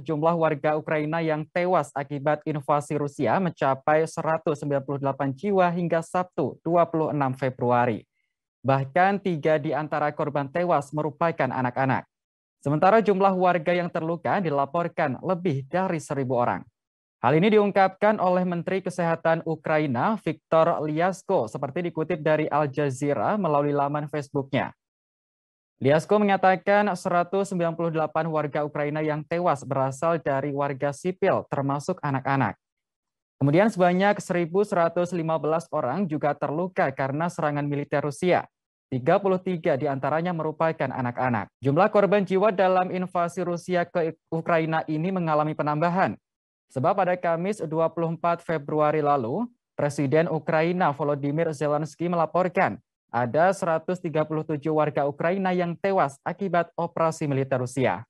jumlah warga Ukraina yang tewas akibat invasi Rusia mencapai 198 jiwa hingga Sabtu 26 Februari. Bahkan tiga di antara korban tewas merupakan anak-anak. Sementara jumlah warga yang terluka dilaporkan lebih dari seribu orang. Hal ini diungkapkan oleh Menteri Kesehatan Ukraina Viktor Liasko seperti dikutip dari Al Jazeera melalui laman Facebooknya. Liasko mengatakan 198 warga Ukraina yang tewas berasal dari warga sipil, termasuk anak-anak. Kemudian sebanyak 1.115 orang juga terluka karena serangan militer Rusia. 33 diantaranya merupakan anak-anak. Jumlah korban jiwa dalam invasi Rusia ke Ukraina ini mengalami penambahan. Sebab pada Kamis 24 Februari lalu, Presiden Ukraina Volodymyr Zelensky melaporkan ada 137 warga Ukraina yang tewas akibat operasi militer Rusia.